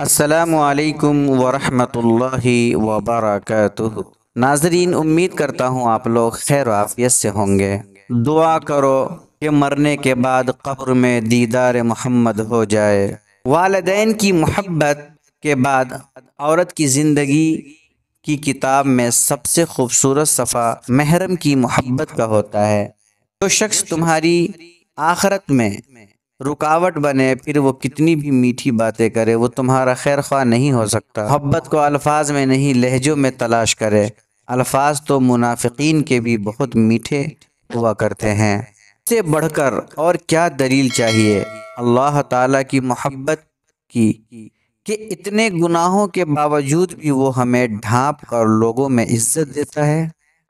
असलकम वरहमतुल्लाहि वबरकatuh नाजरीन उम्मीद करता हूँ आप लोग खैर आफियत से होंगे दुआ करो कि मरने के बाद कब्र में दीदार मोहम्मद हो जाए वालदेन की मोहब्बत के बाद औरत की ज़िंदगी की किताब में सबसे खूबसूरत सफ़ा महरम की मोहब्बत का होता है तो शख्स तुम्हारी आखरत में रुकावट बने फिर वो कितनी भी मीठी बातें करे वो तुम्हारा खैर ख्वाह नहीं हो सकता मोहब्बत को अल्फाज में नहीं लहजों में तलाश करे अल्फाज तो मुनाफिकीन के भी बहुत मीठे हुआ करते हैं से बढ़कर और क्या दलील चाहिए अल्लाह ताला की मोहब्बत की कि इतने गुनाहों के बावजूद भी वो हमें ढांप कर लोगों में इज्जत देता है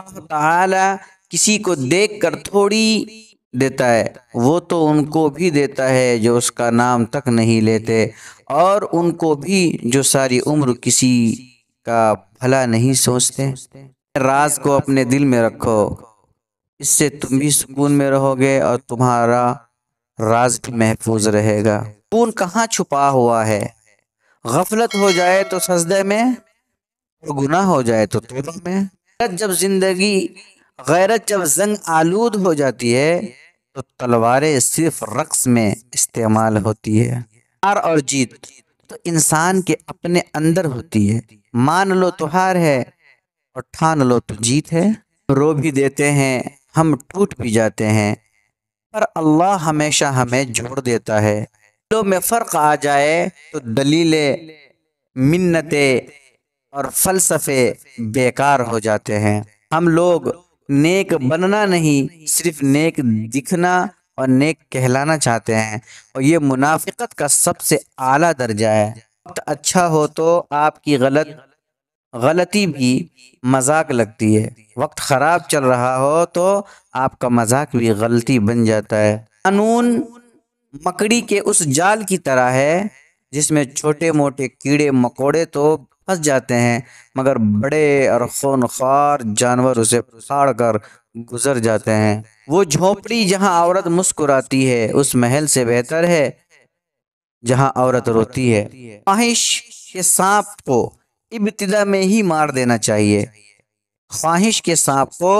अल्लाह ताला किसी को देखकर थोड़ी देता है वो तो उनको भी देता है जो उसका नाम तक नहीं लेते और उनको भी जो सारी उम्र किसी का भला नहीं सोचते राज को अपने दिल में रखो इससे तुम भी सुकून में रहोगे और तुम्हारा राज भी महफूज रहेगा सुकून कहाँ छुपा हुआ है गफलत हो जाए तो सजदे में और गुनाह हो जाए तो तोबा में जब जिंदगी गैरत जब जंग आलूद हो जाती है तो तलवारें सिर्फ रक्स में इस्तेमाल होती है हार और जीत तो इंसान के अपने अंदर होती है मान लो तो हार है और ठान लो तो जीत है रो भी देते हैं हम टूट भी जाते हैं पर अल्लाह हमेशा हमें जोड़ देता है तो में फ़र्क आ जाए तो दलीलें मिन्नतें और फलसफे बेकार हो जाते हैं हम लोग नेक बनना नहीं सिर्फ नेक दिखना और नेक कहलाना चाहते हैं और ये मुनाफिकत का सबसे आला दर्जा है वक्त अच्छा हो तो आपकी गलत गलती भी मजाक लगती है वक्त ख़राब चल रहा हो तो आपका मजाक भी गलती बन जाता है कानून मकड़ी के उस जाल की तरह है जिसमें छोटे मोटे कीड़े मकोड़े तो फंस जाते हैं मगर बड़े और खूनखार जानवर उसे फाड़ कर गुजर जाते हैं वो झोपड़ी जहाँ औरत मुस्कुराती है उस महल से बेहतर है जहाँ औरत रोती है ख्वाहिश के सांप को इब्तदा में ही मार देना चाहिए ख्वाहिश के सांप को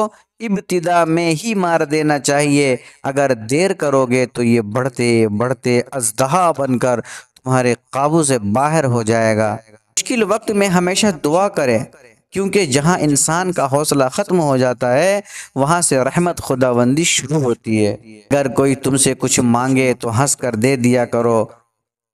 इब्तदा में ही मार देना चाहिए अगर देर करोगे तो ये बढ़ते बढ़ते अजदहा बनकर तुम्हारे काबू से बाहर हो जाएगा मुश्किल वक्त में हमेशा दुआ करें क्योंकि जहां इंसान का हौसला ख़त्म हो जाता है वहां से रहमत खुदाबंदी शुरू होती है अगर कोई तुमसे कुछ मांगे तो हंस कर दे दिया करो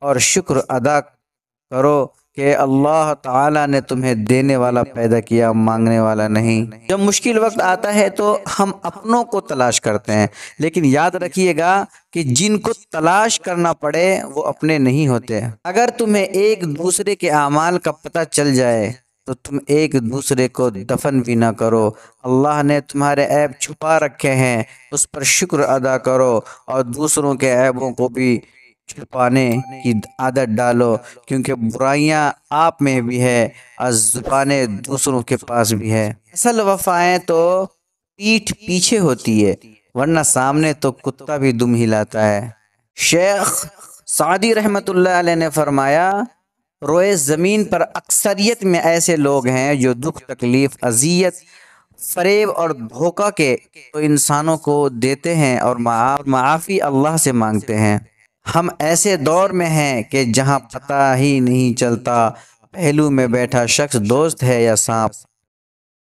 और शुक्र अदा करो कि अल्लाह ताला ने तुम्हें देने वाला पैदा किया मांगने वाला नहीं जब मुश्किल वक्त आता है तो हम अपनों को तलाश करते हैं लेकिन याद रखिएगा कि जिनको तलाश करना पड़े वो अपने नहीं होते अगर तुम्हें एक दूसरे के अमाल का पता चल जाए तो तुम एक दूसरे को दफन भी ना करो अल्लाह ने तुम्हारे ऐब छुपा रखे हैं उस पर शुक्र अदा करो और दूसरों के ऐबों को भी छुपाने की आदत डालो क्योंकि बुराइयां आप में भी है और जुबाने दूसरों के पास भी है असल वफाएं तो पीठ पीछे होती है वरना सामने तो कुत्ता भी दुम हिलाता है शेख सादी रहमत ने फरमाया रोए ज़मीन पर अक्सरियत में ऐसे लोग हैं जो दुख तकलीफ़ अजियत फरेब और धोखा के तो इंसानों को देते हैं और माफ़ी अल्लाह से मांगते हैं हम ऐसे दौर में हैं कि जहां पता ही नहीं चलता पहलू में बैठा शख्स दोस्त है या सांप